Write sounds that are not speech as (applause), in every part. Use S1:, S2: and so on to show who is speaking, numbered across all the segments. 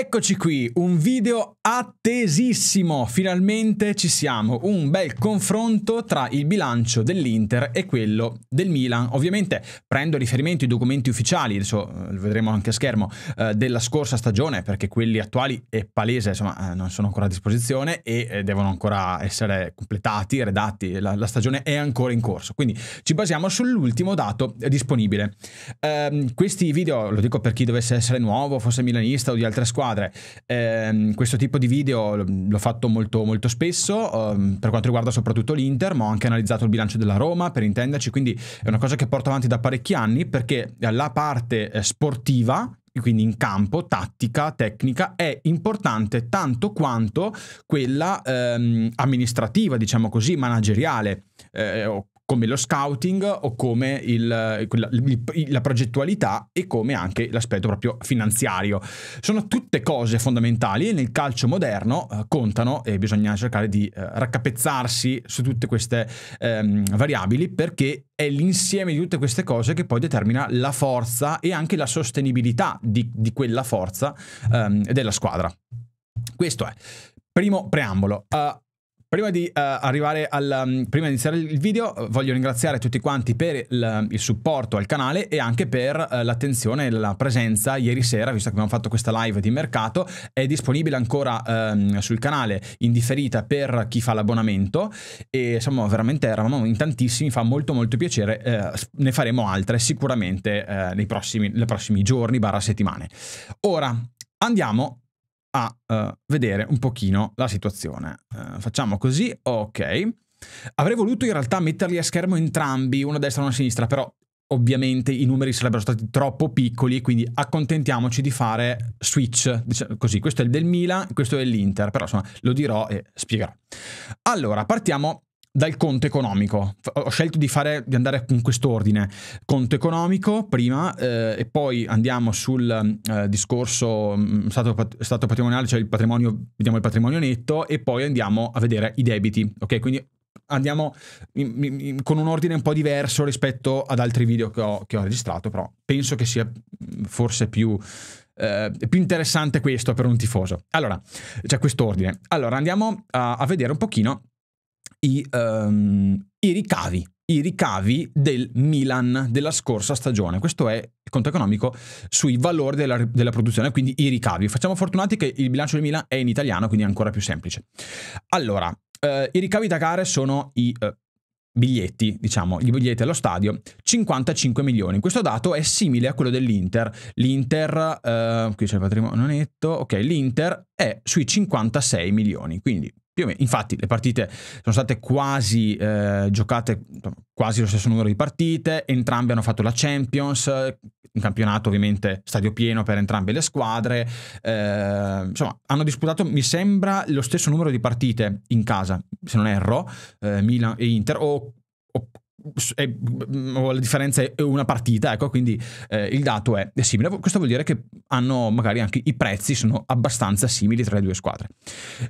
S1: Eccoci qui, un video attesissimo, finalmente ci siamo, un bel confronto tra il bilancio dell'Inter e quello del Milan. Ovviamente prendo riferimento ai documenti ufficiali, adesso eh, lo vedremo anche a schermo, eh, della scorsa stagione, perché quelli attuali è palese, insomma, eh, non sono ancora a disposizione e eh, devono ancora essere completati, redatti, la, la, stagione è ancora in corso. Quindi ci basiamo sull'ultimo dato disponibile. Ehm, questi video, lo dico per chi dovesse essere nuovo, fosse milanista o di altre squadre, squadre. Eh, questo tipo di video l'ho fatto molto, molto spesso, ehm, per quanto riguarda soprattutto l'Inter, ma ho anche analizzato il bilancio della Roma, per intenderci, quindi è una cosa che porto avanti da parecchi anni perché la parte eh, sportiva quindi in campo, tattica, tecnica, è importante tanto quanto quella ehm, amministrativa, diciamo così, manageriale. Eh, come lo scouting o come il, il, il, la progettualità e come anche l'aspetto proprio finanziario. Sono tutte cose fondamentali e nel calcio moderno eh, contano e bisogna cercare di eh, raccapezzarsi su tutte queste ehm, variabili perché è l'insieme di tutte queste cose che poi determina la forza e anche la sostenibilità di, di quella forza ehm, della squadra. Questo è. Primo preambolo. Uh, Prima di, uh, al, um, prima di, iniziare il video eh, voglio ringraziare tutti quanti per il, mm, il supporto al canale e anche per uh, l'attenzione e la presenza ieri sera, visto che abbiamo fatto questa live di mercato, è disponibile ancora um, sul canale in differita per chi fa l'abbonamento e insomma veramente eravamo in tantissimi, fa molto molto piacere, uh, ne faremo altre sicuramente nei prossimi, nei prossimi giorni, settimane. Ora andiamo a uh, vedere un pochino la situazione. Uh, facciamo così, ok. Avrei voluto in realtà metterli a schermo entrambi, una a destra e una a sinistra, però ovviamente i numeri sarebbero stati troppo piccoli, quindi accontentiamoci di fare switch, diciamo così, questo è il del Milan, questo è l'Inter, però insomma lo dirò e spiegherò. Allora, partiamo dal conto economico. Ho scelto di, fare, di andare con quest'ordine. Conto economico prima eh, e poi andiamo sul eh, discorso mm, stato, stato, patrimoniale, cioè il patrimonio, vediamo il patrimonio netto e poi andiamo a vedere i debiti. Ok, quindi andiamo in, in, in, con un ordine un po' diverso rispetto ad altri video che ho, che ho registrato, però penso che sia mm, forse più... Eh, più interessante questo per un tifoso. Allora, c'è cioè quest'ordine. Allora, andiamo a, a vedere un pochino i, um, i ricavi i ricavi del Milan della scorsa stagione. Questo è il conto economico sui valori della, della, produzione, quindi i ricavi. Facciamo fortunati che il bilancio del Milan è in italiano, quindi è ancora più semplice. Allora, eh, i ricavi da gare sono i eh, biglietti, diciamo, i biglietti allo stadio, 55 milioni. Questo dato è simile a quello dell'Inter. L'Inter, eh, qui c'è il patrimonio netto, ok, l'Inter è sui 56 milioni, quindi Infatti le partite sono state quasi eh, giocate, quasi lo stesso numero di partite, entrambe hanno fatto la Champions, un campionato ovviamente stadio pieno per entrambe le squadre, eh, insomma hanno disputato mi sembra lo stesso numero di partite in casa, se non erro, eh, Milan e Inter, o è, mm, mm, la differenza è una partita, ecco, quindi eh, il dato è, simile. Questo vuol dire che hanno magari anche i prezzi sono abbastanza simili tra le due squadre.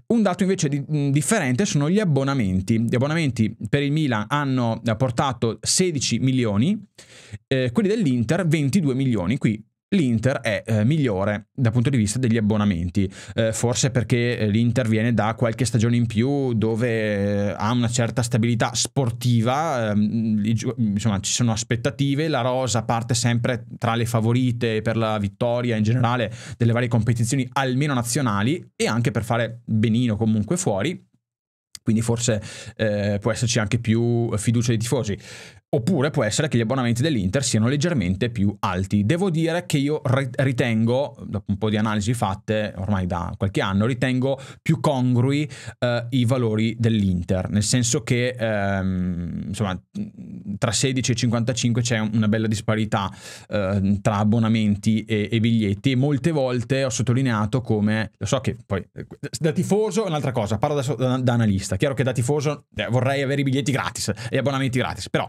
S1: Un dato invece di, mm, differente sono gli abbonamenti. Gli abbonamenti per il Milan hanno portato 16 milioni, eh, quelli dell'Inter 22 milioni, qui l'Inter è eh, migliore dal punto di vista degli abbonamenti, eh, forse perché eh, l'Inter viene da qualche stagione in più dove eh, ha una certa stabilità sportiva, ehm, insomma ci sono aspettative, la rosa parte sempre tra le favorite per la vittoria in generale delle varie competizioni almeno nazionali e anche per fare benino comunque fuori, quindi forse eh, può esserci anche più fiducia dei tifosi. Oppure può essere che gli abbonamenti dell'Inter siano leggermente più alti. Devo dire che io ritengo, dopo un po' di analisi fatte ormai da qualche anno, ritengo più congrui eh, i valori dell'Inter, nel senso che ehm, insomma, tra 16 e 55 c'è una bella disparità eh, tra abbonamenti e, e, biglietti e molte volte ho sottolineato come, lo so che poi eh, da tifoso è un'altra cosa, parlo da, da, analista, chiaro che da tifoso eh, vorrei avere i biglietti gratis, e abbonamenti gratis, però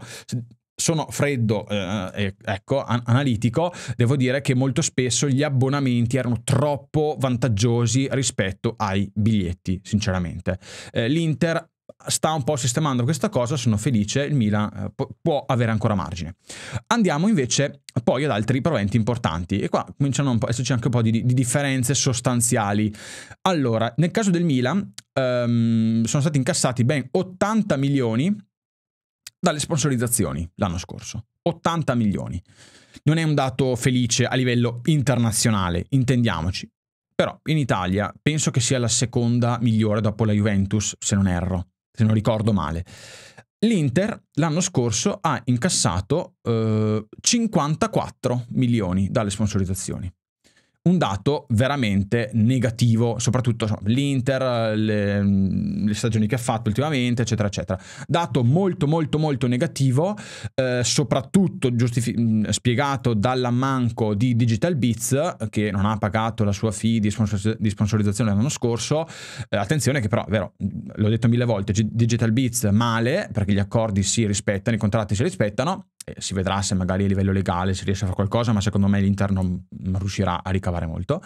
S1: sono freddo, eh, eh ecco, an- analitico, devo dire che molto spesso gli abbonamenti erano troppo vantaggiosi rispetto ai biglietti, sinceramente. Eh, L'Inter sta un po' sistemando questa cosa, sono felice, il Milan eh, può avere ancora margine. Andiamo invece poi ad altri proventi importanti e qua cominciano a esserci anche un po' di, di, differenze sostanziali. Allora, nel caso del Milan ehm, sono stati incassati ben 80 milioni dalle sponsorizzazioni l'anno scorso. 80 milioni. Non è un dato felice a livello internazionale, intendiamoci. Però in Italia penso che sia la seconda migliore dopo la Juventus, se non erro, se non ricordo male. L'Inter l'anno scorso ha incassato eh, 54 milioni dalle sponsorizzazioni un dato veramente negativo, soprattutto so, l'Inter, le, mm, le, stagioni che ha fatto ultimamente, eccetera, eccetera. Dato molto, molto, molto negativo, eh, soprattutto giustifi- mm, spiegato dall'ammanco di Digital Beats, che non ha pagato la sua fee di, sponsor- di sponsorizzazione l'anno scorso. Eh, attenzione che però, vero, l'ho detto mille volte, G- Digital Beats male, perché gli accordi si rispettano, i contratti si rispettano, eh, si vedrà se magari a livello legale si riesce a fare qualcosa, ma secondo me non riuscirà a ricavare molto.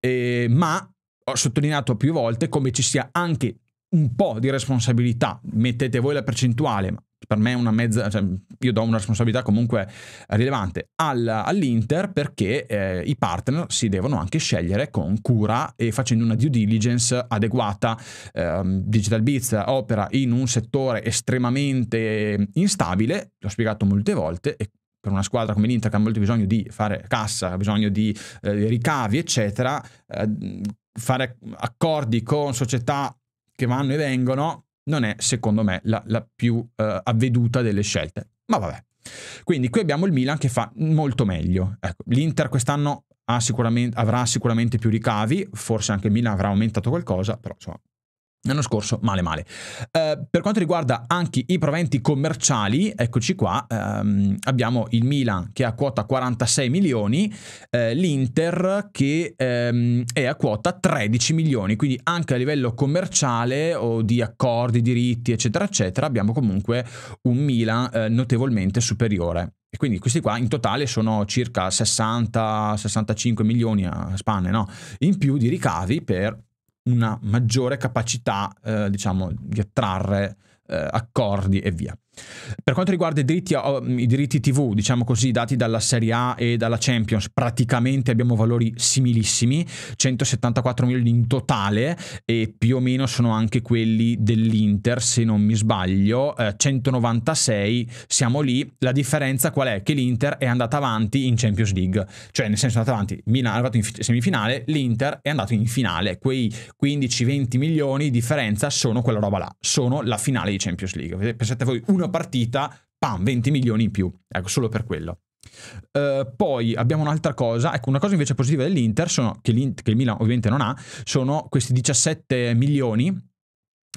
S1: Eh, ma ho sottolineato più volte come ci sia anche un po' di responsabilità, mettete voi la percentuale, ma per me una mezza, cioè io do una responsabilità comunque rilevante al, all'Inter perché eh, i partner si devono anche scegliere con cura e facendo una due diligence adeguata. Eh, Digital Beats opera in un settore estremamente instabile, l'ho spiegato molte volte e per una squadra come l'Inter che ha molto bisogno di fare cassa, ha bisogno di eh, ricavi, eccetera, eh, fare accordi con società che vanno e vengono non è, secondo me, la, la più uh, avveduta delle scelte. Ma vabbè. Quindi qui abbiamo il Milan che fa molto meglio. Ecco, L'Inter quest'anno sicuramente, avrà sicuramente più ricavi, forse anche il Milan avrà aumentato qualcosa, però insomma, L'anno scorso male male. Eh, per quanto riguarda anche i proventi commerciali, eccoci qua, ehm, abbiamo il Milan che è a quota 46 milioni, eh, l'Inter che ehm, è a quota 13 milioni, quindi anche a livello commerciale o di accordi, diritti eccetera eccetera abbiamo comunque un Milan eh, notevolmente superiore. E quindi questi qua in totale sono circa 60-65 milioni a spanne no? in più di ricavi per una maggiore capacità, eh, diciamo, di attrarre eh, accordi e via. Per quanto riguarda i diritti, oh, i diritti TV, diciamo così, dati dalla Serie A e dalla Champions, praticamente abbiamo valori similissimi, 174 milioni in totale e più o meno sono anche quelli dell'Inter, se non mi sbaglio, eh, 196 siamo lì, la differenza qual è? Che l'Inter è andata avanti in Champions League, cioè nel senso è andata avanti, Milan è arrivato in semifinale, l'Inter è andato in finale, quei 15-20 milioni di differenza sono quella roba là, sono la finale di Champions League. Pensate voi, una partita, pam, 20 milioni in più. Ecco, solo per quello. Uh, poi abbiamo un'altra cosa, ecco una cosa invece positiva dell'Inter, sono, che, che il Milan ovviamente non ha, sono questi 17 milioni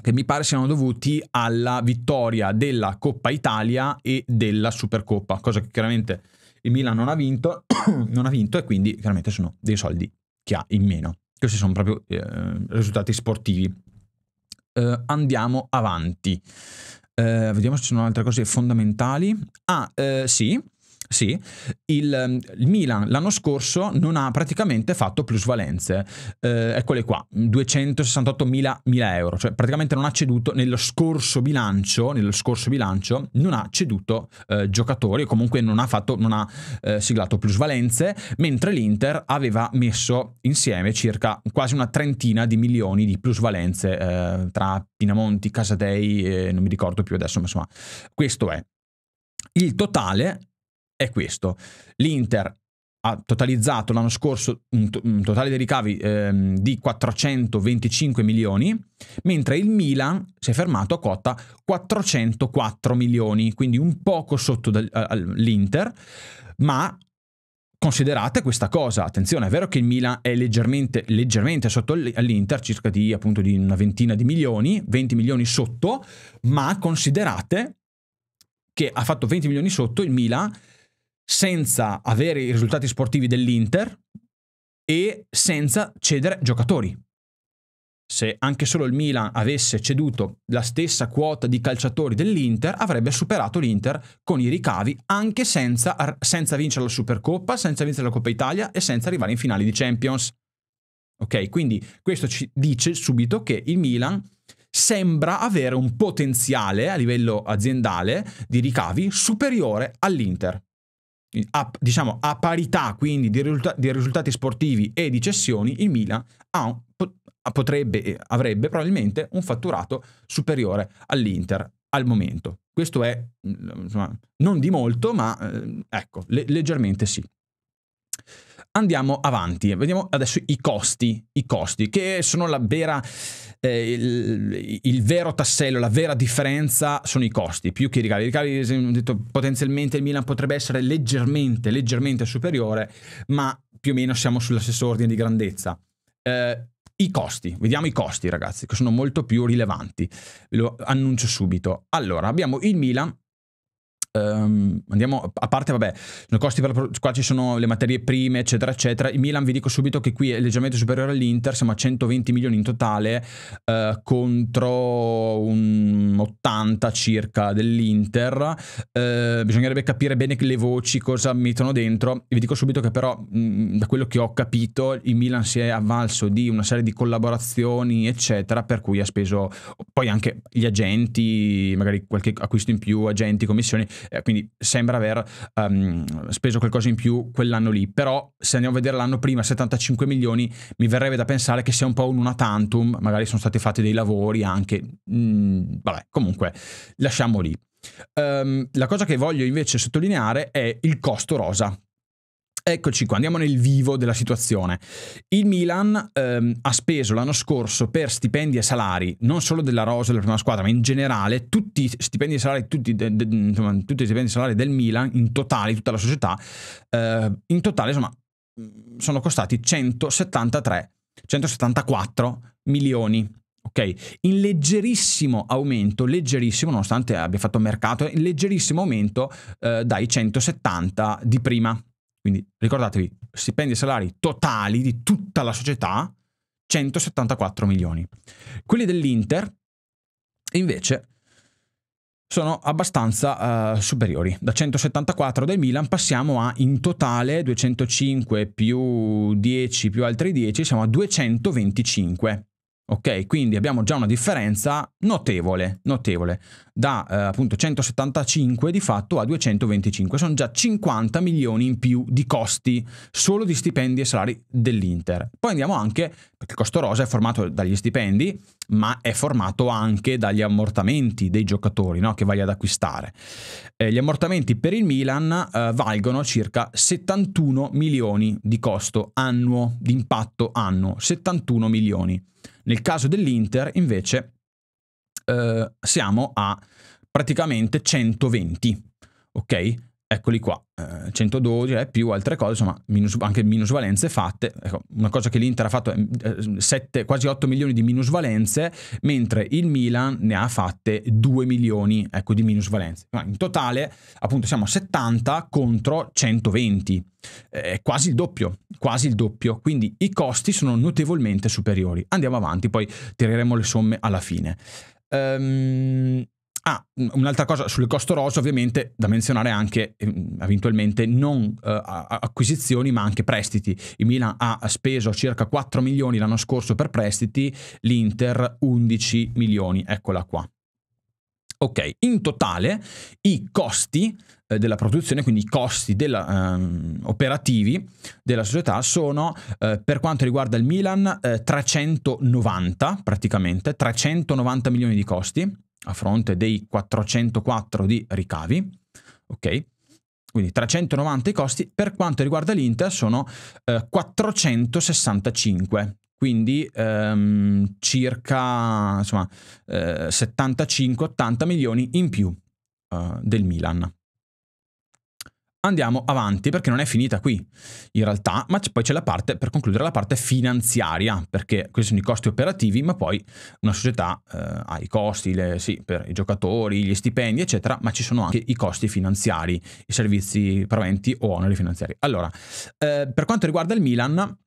S1: che mi pare siano dovuti alla vittoria della Coppa Italia e della Supercoppa, cosa che chiaramente il Milan non ha vinto, (coughs) non ha vinto e quindi chiaramente sono dei soldi che ha in meno. Questi sono proprio eh, risultati sportivi. Uh, andiamo avanti. Eh, vediamo se ci sono altre cose fondamentali. Ah, eh, sì, sì, il, ehm, il, Milan l'anno scorso non ha praticamente fatto plusvalenze, eh, eccole qua, 268 mila, euro, cioè praticamente non ha ceduto nello scorso bilancio, nello scorso bilancio non ha ceduto eh, giocatori o comunque non ha, fatto, non ha eh, siglato plusvalenze, mentre l'Inter aveva messo insieme circa quasi una trentina di milioni di plusvalenze eh, tra Pinamonti, Casadei, eh, non mi ricordo più adesso, ma insomma questo è. Il totale è questo. L'Inter ha totalizzato l'anno scorso un, to- un totale dei ricavi ehm, di 425 milioni, mentre il Milan si è fermato a quota 404 milioni, quindi un poco sotto del, all'Inter, ma considerate questa cosa, attenzione, è vero che il Milan è leggermente, leggermente sotto all'Inter, circa di, appunto, di una ventina di milioni, 20 milioni sotto, ma considerate che ha fatto 20 milioni sotto il Milan senza avere i risultati sportivi dell'Inter e senza cedere giocatori. Se anche solo il Milan avesse ceduto la stessa quota di calciatori dell'Inter, avrebbe superato l'Inter con i ricavi anche senza, senza vincere la Supercoppa, senza vincere la Coppa Italia e senza arrivare in finale di Champions. Ok, quindi questo ci dice subito che il Milan sembra avere un potenziale a livello aziendale di ricavi superiore all'Inter a, diciamo, a parità quindi di, risulta- di, risultati sportivi e di cessioni, il Milan un, potrebbe, eh, avrebbe probabilmente un fatturato superiore all'Inter al momento. Questo è, mm, insomma, non di molto, ma eh, ecco, le- leggermente sì andiamo avanti, vediamo adesso i costi, i costi che sono la vera, eh, il, il, vero tassello, la vera differenza sono i costi, più che i ricavi. I ricavi, detto, potenzialmente il Milan potrebbe essere leggermente, leggermente superiore, ma più o meno siamo sulla stessa ordine di grandezza. Eh, i costi, vediamo i costi ragazzi, che sono molto più rilevanti, Ve lo annuncio subito. Allora, abbiamo il Milan Um, andiamo a parte, vabbè, sono costi per la, qua ci sono le materie prime, eccetera, eccetera. Il Milan, vi dico subito che qui è leggermente superiore all'Inter, siamo a 120 milioni in totale uh, contro un 80 circa dell'Inter. Uh, bisognerebbe capire bene le voci, cosa mettono dentro. Vi dico subito che però, mh, mm, da quello che ho capito, il Milan si è avvalso di una serie di collaborazioni, eccetera, per cui ha speso poi anche gli agenti, magari qualche acquisto in più, agenti, commissioni eh, quindi sembra aver um, speso qualcosa in più quell'anno lì, però se andiamo a vedere l'anno prima 75 milioni mi verrebbe da pensare che sia un po' un una tantum, magari sono stati fatti dei lavori anche, mm, vabbè comunque lasciamo lì. Um, la cosa che voglio invece sottolineare è il costo rosa, Eccoci qua, andiamo nel vivo della situazione. Il Milan ehm, ha speso l'anno scorso per stipendi e salari, non solo della rosa della prima squadra, ma in generale tutti stipendi e salari, tutti, de, de, insomma, tutti i stipendi e salari del Milan, in totale, tutta la società, eh, in totale insomma sono costati 173, 174 milioni ok? In leggerissimo aumento, leggerissimo, nonostante abbia fatto mercato, in leggerissimo aumento eh, dai 170 di prima. Quindi ricordatevi, stipendi e salari totali di tutta la società, 174 milioni. Quelli dell'Inter, invece, sono abbastanza uh, superiori. Da 174 del Milan passiamo a in totale 205 più 10 più altri 10, siamo a 225. Ok, quindi abbiamo già una differenza notevole, notevole, da eh, appunto 175 di fatto a 225, sono già 50 milioni in più di costi solo di stipendi e salari dell'Inter. Poi andiamo anche, perché il costo rosa è formato dagli stipendi, ma è formato anche dagli ammortamenti dei giocatori no? che vai ad acquistare. Eh, gli ammortamenti per il Milan eh, valgono circa 71 milioni di costo annuo, di impatto annuo, 71 milioni. Nel caso dell'Inter invece eh, siamo a praticamente 120, ok? eccoli qua, eh, 112 e eh, più altre cose, insomma, minus, anche minusvalenze fatte. Ecco, una cosa che l'Inter ha fatto è 7, eh, quasi 8 milioni di minusvalenze, mentre il Milan ne ha fatte 2 milioni ecco, di minusvalenze. Ma in totale, appunto, siamo a 70 contro 120, eh, quasi il doppio, quasi il doppio. Quindi i costi sono notevolmente superiori. Andiamo avanti, poi tireremo le somme alla fine. Ehm... Um Ah, un'altra cosa sul costo rosa, ovviamente da menzionare anche ehm, eventualmente non eh, acquisizioni ma anche prestiti. Il Milan ha speso circa 4 milioni l'anno scorso per prestiti, l'Inter 11 milioni, eccola qua. Ok, in totale i costi eh, della produzione, quindi i costi della, ehm, operativi della società sono eh, per quanto riguarda il Milan eh, 390 praticamente, 390 milioni di costi, a fronte dei 404 di ricavi, ok? Quindi 390 i costi, per quanto riguarda l'Inter sono eh, 465, quindi ehm, circa eh, 75-80 milioni in più eh, del Milan andiamo avanti perché non è finita qui in realtà, ma poi c'è la parte, per concludere, la parte finanziaria, perché questi sono i costi operativi, ma poi una società eh, ha i costi le, sì, per i giocatori, gli stipendi, eccetera, ma ci sono anche i costi finanziari, i servizi proventi o oneri finanziari. Allora, eh, per quanto riguarda il Milan,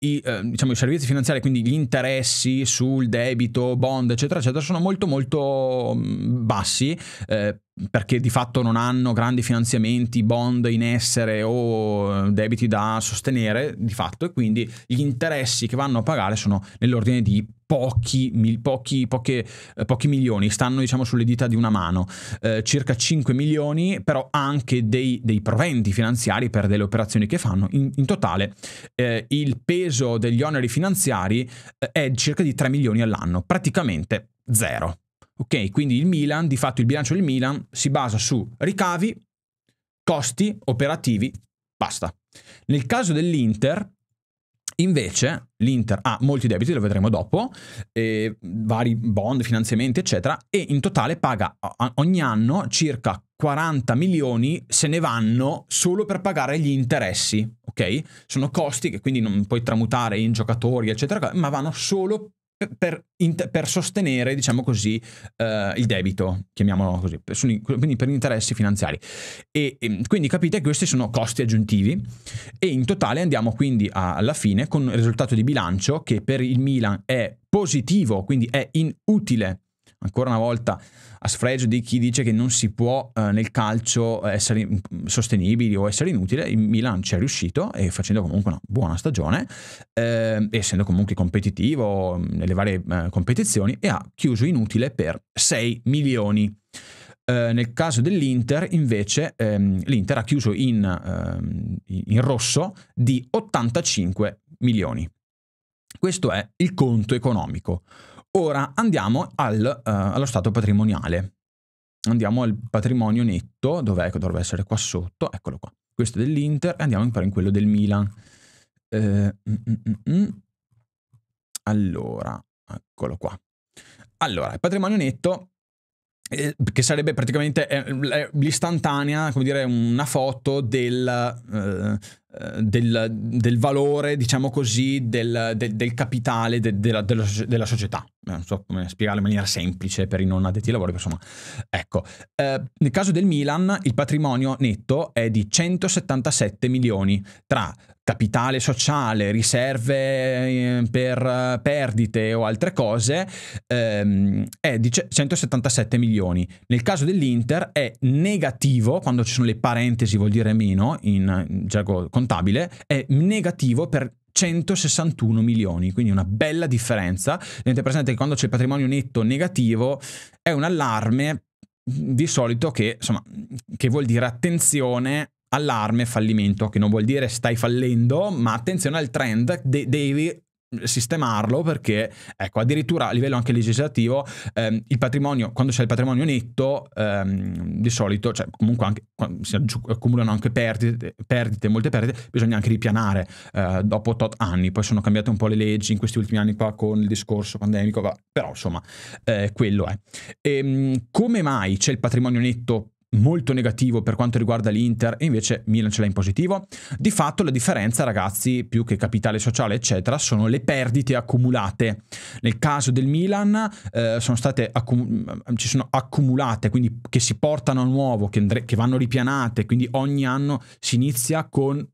S1: i, eh, diciamo, i, servizi finanziari, quindi gli interessi sul debito, bond, eccetera, eccetera, sono molto molto mm, bassi eh, perché di fatto non hanno grandi finanziamenti, bond in essere o eh, debiti da sostenere di fatto e quindi gli interessi che vanno a pagare sono nell'ordine di pochi, mil, pochi, eh, pochi milioni, stanno diciamo sulle dita di una mano, eh, circa 5 milioni, però anche dei, dei, proventi finanziari per delle operazioni che fanno. In, in totale eh, il peso degli oneri finanziari eh, è circa di 3 milioni all'anno, praticamente zero. Ok, quindi il Milan, di fatto il bilancio del Milan si basa su ricavi, costi operativi, basta. Nel caso dell'Inter, invece, l'Inter ha molti debiti, lo vedremo dopo, eh, vari bond, finanziamenti, eccetera, e in totale paga ogni anno circa 40 milioni se ne vanno solo per pagare gli interessi, ok? Sono costi che quindi non puoi tramutare in giocatori, eccetera, ma vanno solo per, per sostenere, diciamo così, eh, il debito, chiamiamolo così, per, quindi per gli interessi finanziari. E, e, quindi capite che questi sono costi aggiuntivi e in totale andiamo quindi a, alla fine con il risultato di bilancio che per il Milan è positivo, quindi è inutile ancora una volta a sfregio di chi dice che non si può eh, nel calcio eh, essere sostenibili o essere inutile, il Milan ci è riuscito e facendo comunque una buona stagione, eh, essendo comunque competitivo nelle varie eh, competizioni e ha chiuso inutile per 6 milioni. Eh, nel caso dell'Inter invece ehm, l'Inter ha chiuso in, ehm, in rosso di 85 milioni. Questo è il conto economico. Ora andiamo al, uh, allo stato patrimoniale. Andiamo al patrimonio netto, dov'è che dovrebbe essere qua sotto? Eccolo qua. Questo è dell'Inter, e andiamo però in quello del Milan. Eh, mm, mm, mm, Allora, eccolo qua. Allora, il patrimonio netto eh, che sarebbe praticamente eh, l'istantanea, come dire, una foto del, eh, eh, del, del, valore, diciamo così, del, del, del capitale de, de la, della, della, società. Eh, non so come spiegarlo in maniera semplice per i non addetti ai lavori, però insomma. Ecco, eh, nel caso del Milan il patrimonio netto è di 177 milioni tra capitale sociale, riserve ehm, per eh, perdite o altre cose, ehm, è di 177 milioni. Nel caso dell'Inter è negativo, quando ci sono le parentesi vuol dire meno in, in gergo contabile, è negativo per 161 milioni, quindi una bella differenza. Tenete presente che quando c'è il patrimonio netto negativo è un allarme di solito che, insomma, che vuol dire attenzione allarme fallimento, che non vuol dire stai fallendo, ma attenzione al trend, de- devi mm, sistemarlo perché ecco addirittura a livello anche legislativo ehm, il patrimonio quando c'è il patrimonio netto ehm, di solito cioè comunque anche si accumulano anche perdite, perdite molte perdite bisogna anche ripianare eh, dopo tot anni poi sono cambiate un po' le leggi in questi ultimi anni qua con il discorso pandemico però insomma eh, quello è e, ehm, come mai c'è il patrimonio netto molto negativo per quanto riguarda l'Inter e invece Milan ce l'ha in positivo. Di fatto la differenza, ragazzi, più che capitale sociale, eccetera, sono le perdite accumulate. Nel caso del Milan eh, sono state accum- mm, ci sono accumulate, quindi che si portano a nuovo, che, andre- che vanno ripianate, quindi ogni anno si inizia con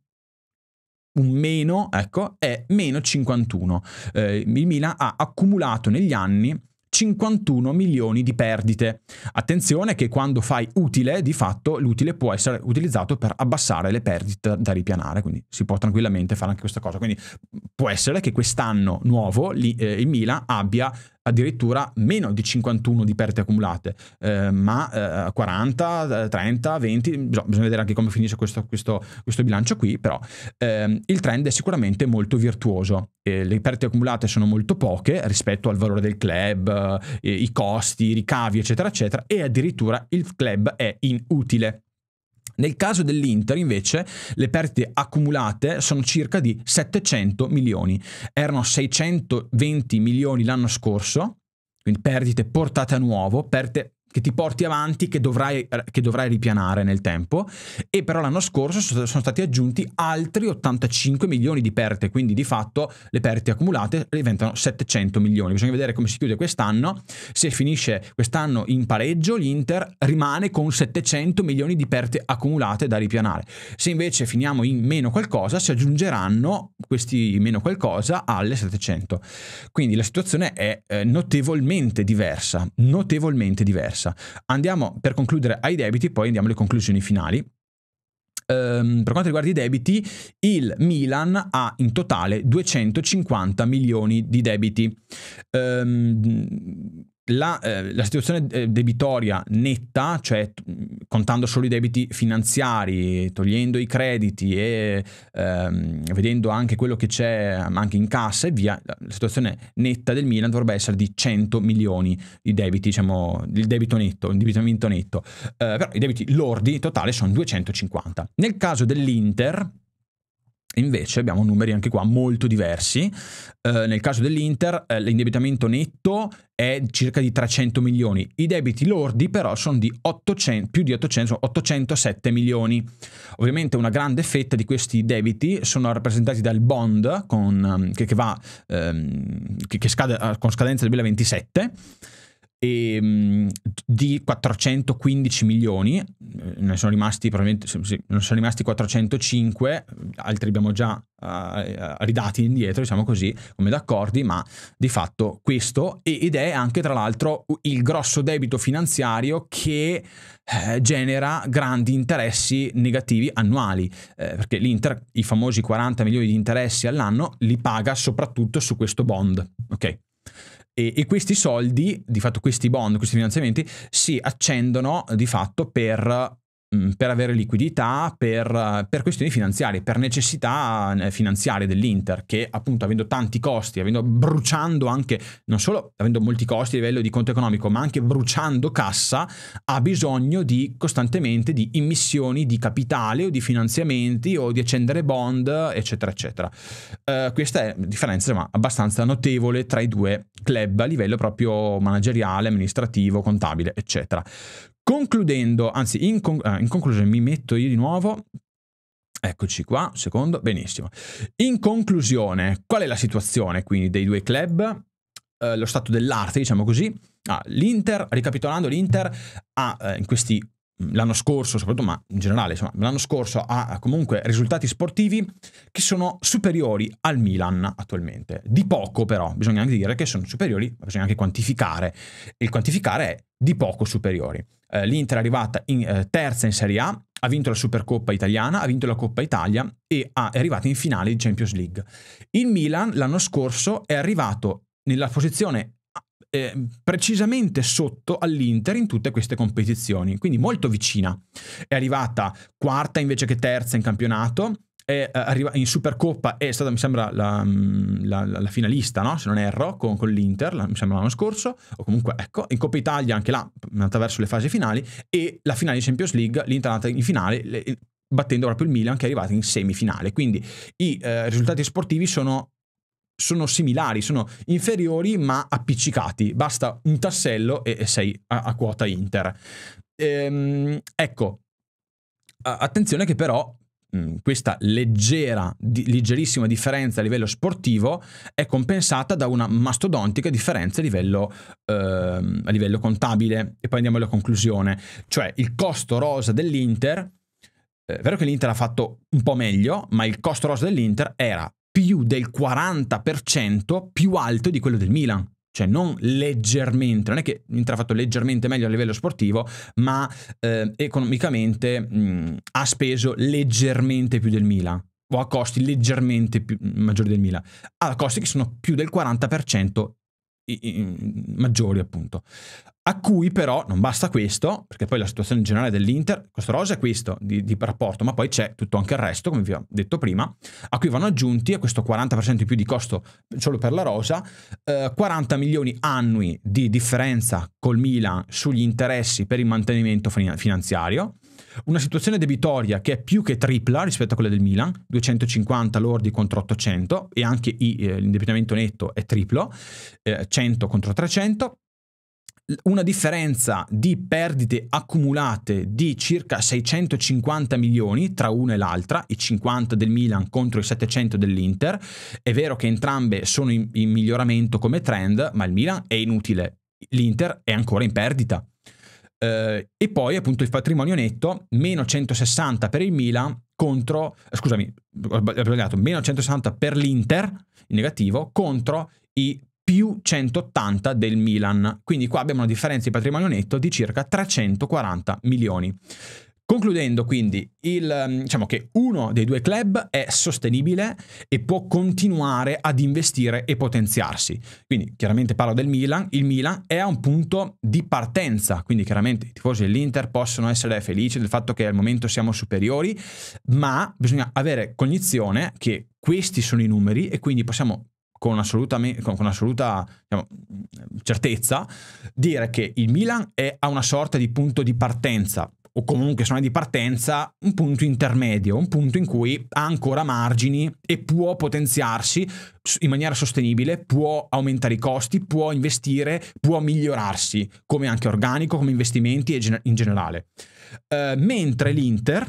S1: un meno, ecco, è meno 51. Eh, il Milan ha accumulato negli anni 51 milioni di perdite. Attenzione che quando fai utile, di fatto l'utile può essere utilizzato per abbassare le perdite da ripianare, quindi si può tranquillamente fare anche questa cosa. Quindi può essere che quest'anno nuovo eh, il Milan abbia addirittura meno di 51 di perdite accumulate, eh, ma eh, 40, 30, 20, bisogna, bisogna, vedere anche come finisce questo, questo, questo bilancio qui, però eh, il trend è sicuramente molto virtuoso, le perdite accumulate sono molto poche rispetto al valore del club, eh, i costi, i ricavi, eccetera, eccetera, e addirittura il club è inutile. Nel caso dell'Inter invece le perdite accumulate sono circa di 700 milioni, erano 620 milioni l'anno scorso, quindi perdite portate a nuovo, perdite che ti porti avanti, che dovrai, che dovrai, ripianare nel tempo. E però l'anno scorso sono stati aggiunti altri 85 milioni di perte, quindi di fatto le perte accumulate diventano 700 milioni. Bisogna vedere come si chiude quest'anno. Se finisce quest'anno in pareggio, l'Inter rimane con 700 milioni di perte accumulate da ripianare. Se invece finiamo in meno qualcosa, si aggiungeranno questi meno qualcosa alle 700. Quindi la situazione è eh, notevolmente diversa, notevolmente diversa cassa. Andiamo per concludere ai debiti, poi andiamo alle conclusioni finali. Um, per quanto riguarda i debiti, il Milan ha in totale 250 milioni di debiti. Um, la, eh, la, situazione eh, debitoria netta, cioè contando solo i debiti finanziari, togliendo i crediti e ehm, vedendo anche quello che c'è anche in cassa e via, la situazione netta del Milan dovrebbe essere di 100 milioni di debiti, diciamo, il debito netto, l'indebitamento netto. Eh, però i debiti lordi totale sono 250. Nel caso dell'Inter, Invece abbiamo numeri anche qua molto diversi. Eh, nel caso dell'Inter eh, l'indebitamento netto è circa di 300 milioni, i debiti lordi però sono di 800, più di 800, 807 milioni. Ovviamente una grande fetta di questi debiti sono rappresentati dal bond con, ehm, che, che, va, ehm, che, che scade eh, con scadenza del 2027 e, ehm, di 415 milioni, eh, ne sono rimasti, sì, ne sono rimasti 405, altri abbiamo già uh, ridati indietro, diciamo così, come d'accordi, ma di fatto questo ed è anche tra l'altro il grosso debito finanziario che eh, genera grandi interessi negativi annuali, eh, perché l'Inter i famosi 40 milioni di interessi all'anno li paga soprattutto su questo bond, ok? E, e, questi soldi, di fatto questi bond, questi finanziamenti, si accendono di fatto per Mm, per avere liquidità, per, eh, per, questioni finanziarie, per necessità eh, finanziarie dell'Inter, che appunto avendo tanti costi, avendo, bruciando anche, non solo avendo molti costi a livello di conto economico, ma anche bruciando cassa, ha bisogno di costantemente di immissioni di capitale o di finanziamenti o di accendere bond, eccetera, eccetera. Uh, questa è una differenza insomma, abbastanza notevole tra i due club a livello proprio manageriale, amministrativo, contabile, eccetera. Concludendo, anzi in, conc- ah, eh, in conclusione mi metto io di nuovo, Eccoci qua, secondo, benissimo. In conclusione, qual è la situazione quindi dei due club? Eh, lo stato dell'arte, diciamo così. Ah, L'Inter, ricapitolando, l'Inter ha eh, in questi l'anno scorso, soprattutto, ma in generale, insomma, l'anno scorso ha eh, comunque risultati sportivi che sono superiori al Milan attualmente. Di poco, però, bisogna anche dire che sono superiori, ma bisogna anche quantificare. E il quantificare è di poco superiori. Eh, L'Inter è arrivata in, eh, terza in Serie A, ha vinto la Supercoppa italiana, ha vinto la Coppa Italia e ha, è arrivata in finale di Champions League. Il Milan l'anno scorso è arrivato nella posizione eh, precisamente sotto all'Inter in tutte queste competizioni, quindi molto vicina. È arrivata quarta invece che terza in campionato, è eh, arriva- in Supercoppa è stata, mi sembra, mm, la, la, la finalista, no? se non erro, con, con l'Inter, la, mi sembra l'anno scorso, o comunque, ecco, in Coppa Italia anche là, attraverso le fasi finali, e la finale di Champions League, l'Inter è andata in finale, le, battendo proprio il Milan che è arrivata in semifinale. Quindi i eh, risultati sportivi sono sono similari, sono inferiori ma appiccicati. Basta un tassello e, e sei a, a, quota Inter. Ehm, ecco, attenzione che però Mm, questa leggera, di, leggerissima differenza a livello sportivo è compensata da una mastodontica differenza a livello, eh, a livello contabile. E poi andiamo alla conclusione. Cioè il costo rosa dell'Inter, eh, è vero che l'Inter ha fatto un po' meglio, ma il costo rosa dell'Inter era più del 40% più alto di quello del Milan cioè non leggermente, non è che l'Inter ha fatto leggermente meglio a livello sportivo, ma eh, economicamente mh, mm, ha speso leggermente più del Milan o a costi leggermente più, maggiori del Milan, a costi che sono più del 40% i, i, maggiori appunto. A cui però non basta questo, perché poi la situazione generale dell'Inter, questo rosa è questo di, di, rapporto, ma poi c'è tutto anche il resto, come vi ho detto prima, a cui vanno aggiunti a questo 40% in più di costo solo per la rosa, eh, 40 milioni annui di differenza col Milan sugli interessi per il mantenimento finanziario, una situazione debitoria che è più che tripla rispetto a quella del Milan, 250 lordi contro 800 e anche eh, l'indebitamento netto è triplo, eh, 100 contro 300 una differenza di perdite accumulate di circa 650 milioni tra una e l'altra, i 50 del Milan contro i 700 dell'Inter. È vero che entrambe sono in, in miglioramento come trend, ma il Milan è inutile, l'Inter è ancora in perdita. Eh, e poi appunto il patrimonio netto, meno 160 per il Milan contro, eh, scusami, ho sbagliato, meno 160 per l'Inter in negativo contro i più 180 del Milan. Quindi qua abbiamo una differenza di patrimonio netto di circa 340 milioni. Concludendo quindi, il, mm, diciamo che uno dei due club è sostenibile e può continuare ad investire e potenziarsi. Quindi chiaramente parlo del Milan, il Milan è a un punto di partenza, quindi chiaramente i tifosi dell'Inter possono essere felici del fatto che al momento siamo superiori, ma bisogna avere cognizione che questi sono i numeri e quindi possiamo con assoluta, con, con assoluta diciamo, certezza dire che il Milan è a una sorta di punto di partenza o comunque sono di partenza un punto intermedio, un punto in cui ha ancora margini e può potenziarsi in maniera sostenibile, può aumentare i costi, può investire, può migliorarsi come anche organico, come investimenti in generale. Uh, mentre l'Inter,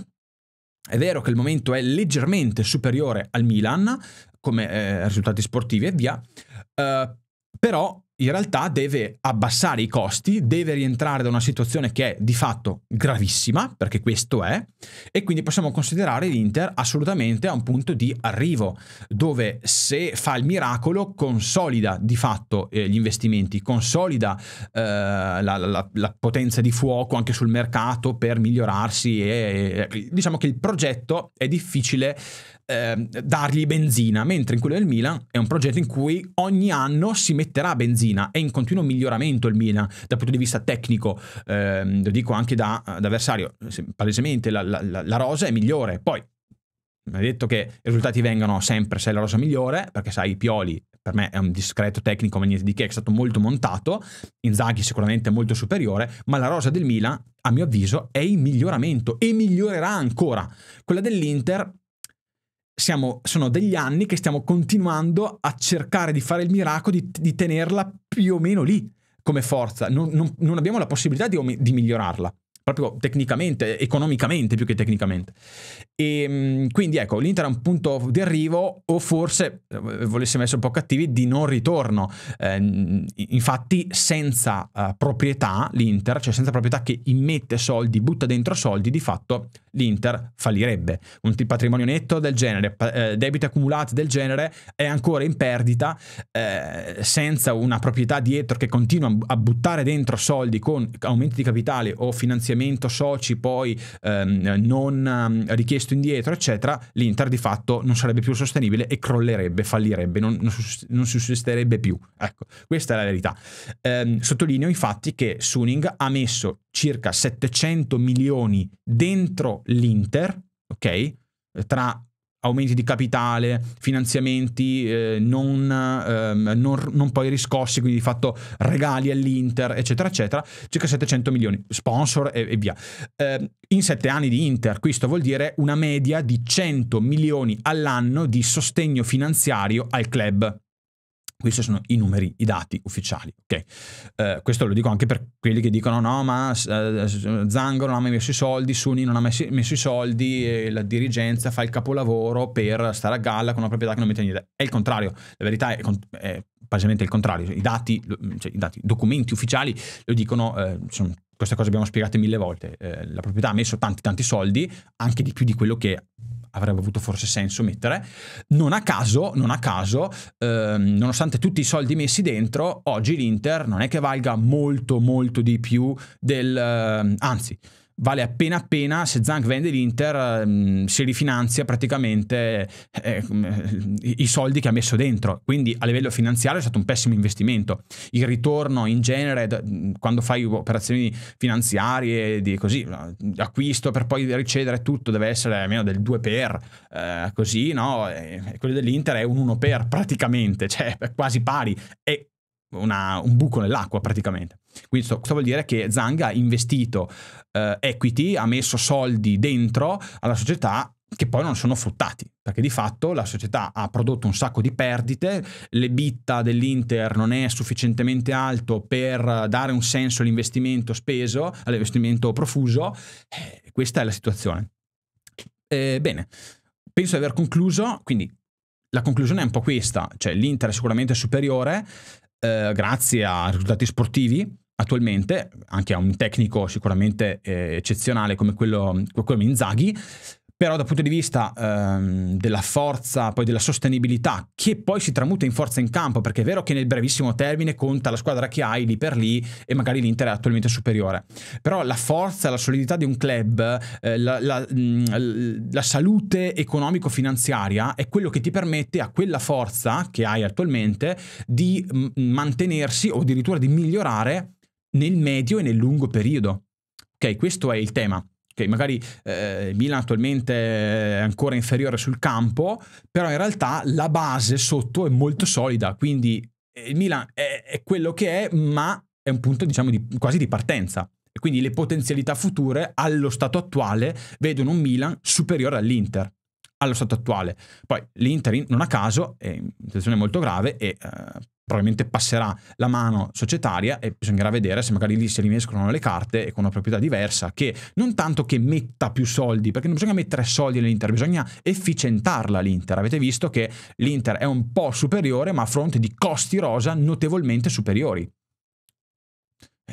S1: è vero che il momento è leggermente superiore al Milan, come eh, risultati sportivi e via, eh, però in realtà deve abbassare i costi, deve rientrare da una situazione che è di fatto gravissima, perché questo è, e quindi possiamo considerare l'Inter assolutamente a un punto di arrivo, dove se fa il miracolo consolida di fatto eh, gli investimenti, consolida eh, la, la, la, potenza di fuoco anche sul mercato per migliorarsi e, e diciamo che il progetto è difficile eh, dargli benzina, mentre in quello del Milan è un progetto in cui ogni anno si metterà benzina, è in continuo miglioramento il Milan dal punto di vista tecnico, eh, lo dico anche da, da avversario, palesemente la, la, la rosa è migliore, poi non è detto che i risultati vengano sempre se è la rosa migliore, perché sai, Pioli per me è un discreto tecnico, ma niente di che, è stato molto montato, Inzaghi sicuramente molto superiore, ma la rosa del Milan, a mio avviso, è in miglioramento e migliorerà ancora. Quella dell'Inter siamo, sono degli anni che stiamo continuando a cercare di fare il miracolo di, di tenerla più o meno lì come forza. Non, non, non abbiamo la possibilità di, di migliorarla proprio tecnicamente, economicamente più che tecnicamente. E mm, quindi ecco, l'Inter è un punto di arrivo o forse, eh, volessimo essere un po' cattivi, di non ritorno. Eh, infatti senza eh, proprietà l'Inter, cioè senza proprietà che immette soldi, butta dentro soldi, di fatto l'Inter fallirebbe. Un patrimonio netto del genere, eh, debiti accumulati del genere è ancora in perdita eh, senza una proprietà dietro che continua a buttare dentro soldi con aumenti di capitale o finanziamento soci poi ehm, non ehm, mm, richiesti gesto indietro, eccetera, l'Inter di fatto non sarebbe più sostenibile e crollerebbe, fallirebbe, non, non, non sussisterebbe più. Ecco, questa è la verità. Ehm, sottolineo infatti che Suning ha messo circa 700 milioni dentro l'Inter, ok? Tra aumenti di capitale, finanziamenti eh, non, ehm, non, non, poi riscossi, quindi di fatto regali all'Inter, eccetera, eccetera, circa 700 milioni, sponsor e, e via. Eh, in sette anni di Inter, questo vuol dire una media di 100 milioni all'anno di sostegno finanziario al club. Questi sono i numeri, i dati ufficiali, okay? eh, questo lo dico anche per quelli che dicono no, ma eh, Zangaro non ha mai messo i soldi, Suni non ha mai messo i soldi, e la dirigenza fa il capolavoro per stare a galla con una proprietà che non mette niente. È il contrario, la verità è, è il contrario. I dati, cioè, i dati, documenti ufficiali lo dicono, eh, sono, queste cose abbiamo spiegate mille volte. Eh, la proprietà ha messo tanti tanti soldi, anche di più di quello che avrebbe avuto forse senso mettere. Non a caso, non a caso ehm, nonostante tutti i soldi messi dentro, oggi l'Inter non è che valga molto molto di più del... Eh, anzi, vale appena appena, se Zank vende l'Inter mh, ehm, si rifinanzia praticamente eh, ehm, i soldi che ha messo dentro, quindi a livello finanziario è stato un pessimo investimento. Il ritorno in genere quando fai operazioni finanziarie di così, acquisto per poi ricevere tutto deve essere almeno del 2 per, eh, così no? E eh, quello dell'Inter è un 1 per praticamente, cioè quasi pari e una, un buco nell'acqua praticamente. Quindi questo, sto vuol dire che Zang ha investito eh, equity, ha messo soldi dentro alla società che poi non sono fruttati, perché di fatto la società ha prodotto un sacco di perdite, l'EBITDA dell'Inter non è sufficientemente alto per dare un senso all'investimento speso, all'investimento profuso, eh, questa è la situazione. Eh, bene, penso di aver concluso, quindi la conclusione è un po' questa, cioè l'Inter è sicuramente superiore, eh, grazie a risultati sportivi attualmente, anche a un tecnico sicuramente eh, eccezionale come quello, come Inzaghi, però dal punto di vista ehm, della forza, poi della sostenibilità, che poi si tramuta in forza in campo, perché è vero che nel brevissimo termine conta la squadra che hai lì per lì e magari l'Inter è attualmente superiore, però la forza, la solidità di un club, eh, la, la, mh, mm, la, salute economico-finanziaria è quello che ti permette a quella forza che hai attualmente di mm, mantenersi o addirittura di migliorare nel medio e nel lungo periodo. Ok, questo è il tema magari eh, Milan attualmente è ancora inferiore sul campo, però in realtà la base sotto è molto solida, quindi eh, il Milan è, è quello che è, ma è un punto diciamo di, quasi di partenza. E quindi le potenzialità future allo stato attuale vedono un Milan superiore all'Inter allo stato attuale. Poi l'Inter non a caso è in situazione molto grave e eh, probabilmente passerà la mano societaria e bisognerà vedere se magari lì si rimescolano le carte e con una proprietà diversa che non tanto che metta più soldi, perché non bisogna mettere soldi nell'Inter, bisogna efficientarla l'Inter. Avete visto che l'Inter è un po' superiore ma a fronte di costi rosa notevolmente superiori.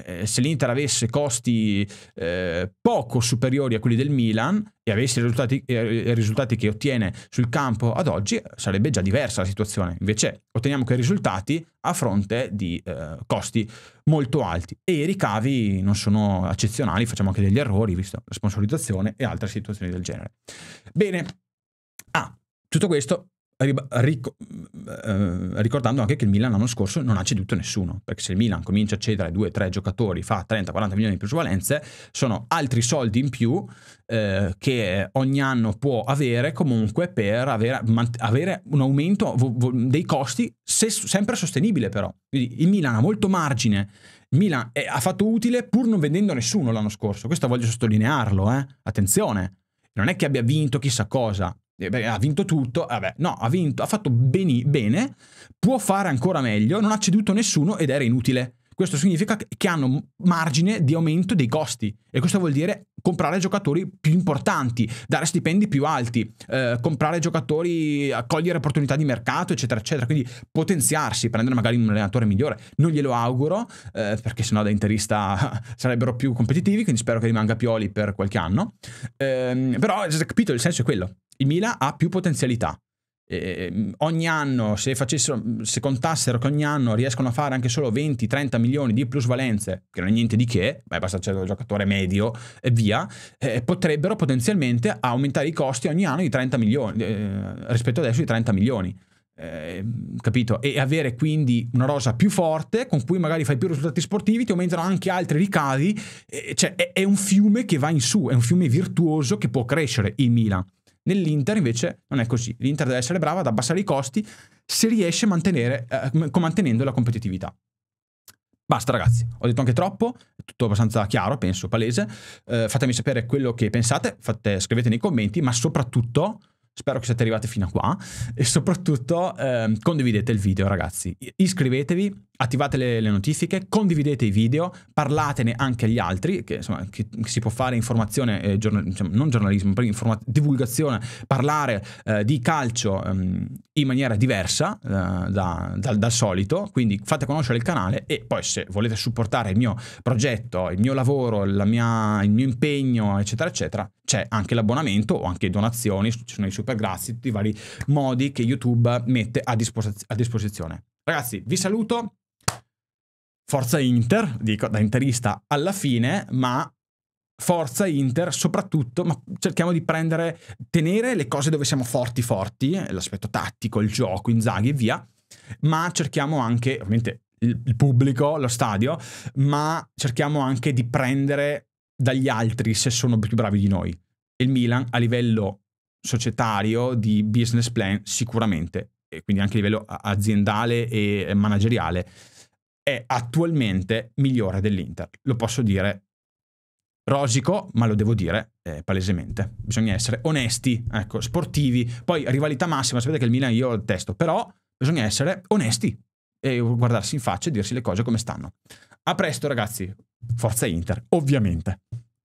S1: Eh, se l'Inter avesse costi eh, poco superiori a quelli del Milan e avesse i risultati, eh, risultati, che ottiene sul campo ad oggi, sarebbe già diversa la situazione. Invece otteniamo quei risultati a fronte di eh, costi molto alti e i ricavi non sono eccezionali, facciamo anche degli errori, visto la sponsorizzazione e altre situazioni del genere. Bene, ah, tutto questo ricordando anche che il Milan l'anno scorso non ha ceduto nessuno, perché se il Milan comincia a cedere 2-3 giocatori, fa 30-40 milioni di plusvalenze, sono altri soldi in più eh, che ogni anno può avere comunque per avere, avere un aumento dei costi, se- sempre sostenibile però. Quindi il Milan ha molto margine il Milan è, ha fatto utile pur non vendendo nessuno l'anno scorso. Questo voglio sottolinearlo, eh. attenzione. Non è che abbia vinto chissà cosa, eh, ha vinto tutto, eh, vabbè, no, ha vinto, ha fatto bene, può fare ancora meglio, non ha ceduto nessuno ed era inutile. Questo significa che hanno margine di aumento dei costi e questo vuol dire comprare giocatori più importanti, dare stipendi più alti, eh, comprare giocatori, accogliere eh, opportunità di mercato, eccetera, eccetera. Quindi potenziarsi, prendere magari un allenatore migliore. Non glielo auguro, eh, perché sennò da interista (laughs) sarebbero più competitivi, quindi spero che rimanga Pioli per qualche anno. Eh, però, capito, il senso è quello. Il Mila ha più potenzialità eh, ogni anno, se, facessero, se contassero che ogni anno riescono a fare anche solo 20-30 milioni di plusvalenze, che non è niente di che, beh, basta c'è il giocatore medio e via, eh, potrebbero potenzialmente aumentare i costi ogni anno di 30 milioni, eh, rispetto adesso di 30 milioni. Eh, capito? E avere quindi una rosa più forte con cui magari fai più risultati sportivi, ti aumentano anche altri ricavi, eh, cioè è, è un fiume che va in su, è un fiume virtuoso che può crescere il Milan. Nell'Inter invece non è così. L'Inter deve essere brava ad abbassare i costi se riesce a mantenere, eh, mantenendo la competitività. Basta ragazzi, ho detto anche troppo, è tutto abbastanza chiaro, penso, palese. Eh, fatemi sapere quello che pensate, fate, scrivete nei commenti, ma soprattutto Spero che siate arrivati fino a qua e soprattutto eh, condividete il video ragazzi, iscrivetevi, attivate le, le, notifiche, condividete i video, parlatene anche agli altri, che, insomma, che, che si può fare informazione, eh, giornal, diciamo, non giornalismo, informa- divulgazione, parlare eh, di calcio ehm, in maniera diversa eh, da, dal, dal solito, quindi fate conoscere il canale e poi se volete supportare il mio progetto, il mio lavoro, mia, il mio impegno, eccetera, eccetera, c'è anche l'abbonamento o anche donazioni, ci sono i super super grassi, tutti i vari modi che YouTube mette a, disposiz a disposizione. Ragazzi, vi saluto. Forza Inter, dico da interista alla fine, ma forza Inter soprattutto, ma cerchiamo di prendere, tenere le cose dove siamo forti forti, l'aspetto tattico, il gioco, Inzaghi e via, ma cerchiamo anche, ovviamente il pubblico, lo stadio, ma cerchiamo anche di prendere dagli altri se sono più bravi di noi. Il Milan a livello societario di business plan sicuramente, e quindi anche a livello aziendale e manageriale, è attualmente migliore dell'Inter. Lo posso dire rosico, ma lo devo dire eh, palesemente. Bisogna essere onesti, ecco, sportivi. Poi rivalità massima, sapete che il Milan io testo, però bisogna essere onesti e guardarsi in faccia e dirsi le cose come stanno. A presto ragazzi, forza Inter, ovviamente.